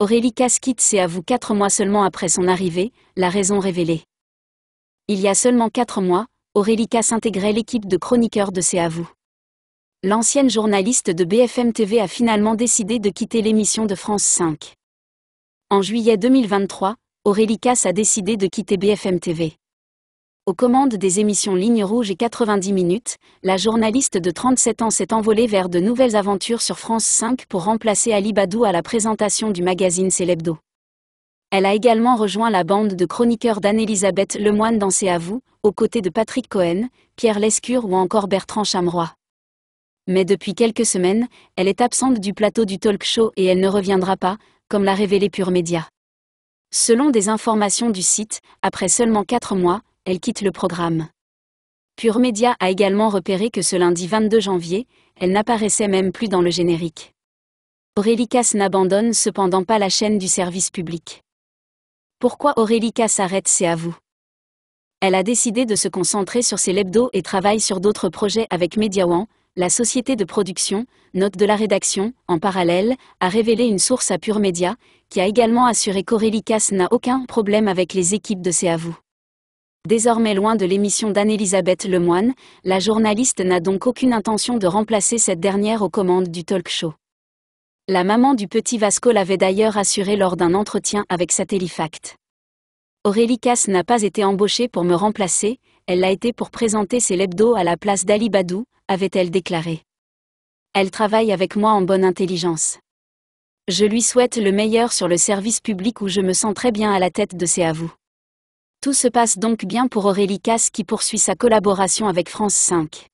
Aurélie Casse quitte vous quatre mois seulement après son arrivée, la raison révélée. Il y a seulement quatre mois, Aurélie Casse intégrait l'équipe de chroniqueurs de vous. L'ancienne journaliste de BFM TV a finalement décidé de quitter l'émission de France 5. En juillet 2023, Aurélie a décidé de quitter BFM TV aux commandes des émissions Ligne Rouge et 90 minutes, la journaliste de 37 ans s'est envolée vers de nouvelles aventures sur France 5 pour remplacer Ali Badou à la présentation du magazine Célébdo. Elle a également rejoint la bande de chroniqueurs d'Anne-Elisabeth Lemoine dans C'est à vous, aux côtés de Patrick Cohen, Pierre Lescure ou encore Bertrand Chamroy. Mais depuis quelques semaines, elle est absente du plateau du talk show et elle ne reviendra pas, comme l'a révélé Pure Média. Selon des informations du site, après seulement 4 mois, elle quitte le programme. Pure Media a également repéré que ce lundi 22 janvier, elle n'apparaissait même plus dans le générique. Aurélie n'abandonne cependant pas la chaîne du service public. Pourquoi Aurélie s'arrête, c'est à vous. Elle a décidé de se concentrer sur ses lebdos et travaille sur d'autres projets avec MediaOne, la société de production, note de la rédaction, en parallèle, a révélé une source à Pure Media, qui a également assuré qu'Aurélie n'a aucun problème avec les équipes de C'est à vous. Désormais loin de l'émission d'Anne-Elisabeth Lemoine, la journaliste n'a donc aucune intention de remplacer cette dernière aux commandes du talk show. La maman du petit Vasco l'avait d'ailleurs assuré lors d'un entretien avec Satellifact. Aurélie Casse n'a pas été embauchée pour me remplacer, elle l'a été pour présenter ses lebdos à la place d'Ali Badou, avait-elle déclaré. Elle travaille avec moi en bonne intelligence. Je lui souhaite le meilleur sur le service public où je me sens très bien à la tête de ses avoues. Tout se passe donc bien pour Aurélie Casse qui poursuit sa collaboration avec France 5.